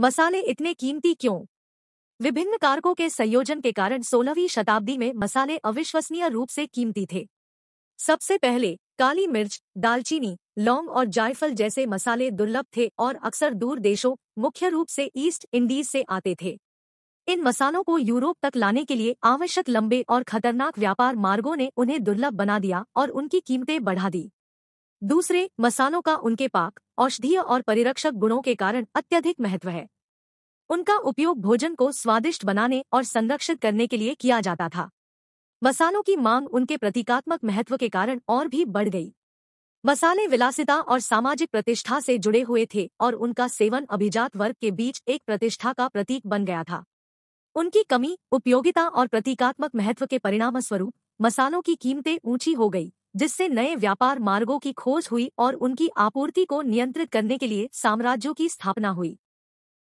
मसाले इतने कीमती क्यों विभिन्न कारकों के संयोजन के कारण 16वीं शताब्दी में मसाले अविश्वसनीय रूप से कीमती थे सबसे पहले काली मिर्च दालचीनी लौंग और जायफल जैसे मसाले दुर्लभ थे और अक्सर दूर देशों मुख्य रूप से ईस्ट इंडीज से आते थे इन मसालों को यूरोप तक लाने के लिए आवश्यक लंबे और खतरनाक व्यापार मार्गों ने उन्हें दुर्लभ बना दिया और उनकी कीमतें बढ़ा दी दूसरे मसानों का उनके पाक औषधीय और परिरक्षक गुणों के कारण अत्यधिक महत्व है उनका उपयोग भोजन को स्वादिष्ट बनाने और संरक्षित करने के लिए किया जाता था मसालों की मांग उनके प्रतीकात्मक महत्व के कारण और भी बढ़ गई मसाले विलासिता और सामाजिक प्रतिष्ठा से जुड़े हुए थे और उनका सेवन अभिजात वर्ग के बीच एक प्रतिष्ठा का प्रतीक बन गया था उनकी कमी उपयोगिता और प्रतीकात्मक महत्व के परिणामस्वरूप मसालों की कीमतें ऊंची हो गई जिससे नए व्यापार मार्गों की खोज हुई और उनकी आपूर्ति को नियंत्रित करने के लिए साम्राज्यों की स्थापना हुई